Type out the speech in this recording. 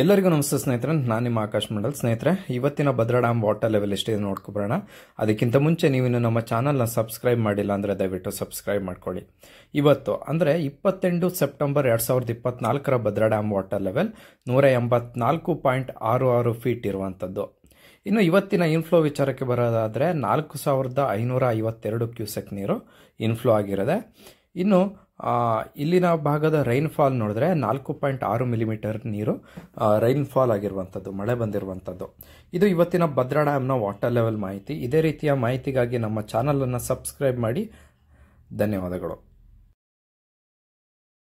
ಎಲ್ಲರಿಗೂ ನಮಸ್ತೆ ಸ್ನೇಹಿತರೆ ನಾನು ನಿಮ್ಮ ಆಕಾಶ್ ಮಂಡಲ್ ಸ್ನೇಹಿತರೆ ಇವತ್ತಿನ ಭದ್ರಾ ಡ್ಯಾಮ್ ವಾಟರ್ ಲೆವೆಲ್ ಎಷ್ಟಿದೆ ನೋಡ್ಕೊಬರೋಣ ಅದಕ್ಕಿಂತ ಮುಂಚೆ ನೀವಿನ್ನು ನಮ್ಮ ಚಾನಲ್ನ ಸಬ್ಸ್ಕ್ರೈಬ್ ಮಾಡಿಲ್ಲ ಅಂದರೆ ದಯವಿಟ್ಟು ಸಬ್ಸ್ಕ್ರೈಬ್ ಮಾಡ್ಕೊಳ್ಳಿ ಇವತ್ತು ಅಂದರೆ ಇಪ್ಪತ್ತೆಂಟು ಸೆಪ್ಟೆಂಬರ್ ಎರಡು ಸಾವಿರದ ಇಪ್ಪತ್ನಾಲ್ಕರ ಭದ್ರಾ ಡ್ಯಾಮ್ ವಾಟರ್ ಲೆವೆಲ್ ನೂರ ಎಂಬತ್ನಾಲ್ಕು ಪಾಯಿಂಟ್ ಆರು ಆರು ಫೀಟ್ ಇರುವಂಥದ್ದು ಇನ್ನು ಇವತ್ತಿನ ಇನ್ಫ್ಲೋ ವಿಚಾರಕ್ಕೆ ಬರೋದಾದರೆ ನಾಲ್ಕು ಸಾವಿರದ ಐನೂರ ಐವತ್ತೆರಡು ಕ್ಯೂಸೆಕ್ ನೀರು ಇನ್ಫ್ಲೋ ಆಗಿರದೆ ಇನ್ನು ಇಲ್ಲಿನ ಭಾಗದ ರೈನ್ಫಾಲ್ ನೋಡಿದ್ರೆ ನಾಲ್ಕು ಪಾಯಿಂಟ್ ಆರು ಮಿಲಿಮೀಟರ್ ನೀರು ರೈನ್ಫಾಲ್ ಆಗಿರುವಂಥದ್ದು ಮಳೆ ಬಂದಿರುವಂಥದ್ದು ಇದು ಇವತ್ತಿನ ಭದ್ರಾ ಡ್ಯಾಮ್ನ ವಾಟರ್ ಲೆವೆಲ್ ಮಾಹಿತಿ ಇದೇ ರೀತಿಯ ಮಾಹಿತಿಗಾಗಿ ನಮ್ಮ ಚಾನಲನ್ನು ಸಬ್ಸ್ಕ್ರೈಬ್ ಮಾಡಿ ಧನ್ಯವಾದಗಳು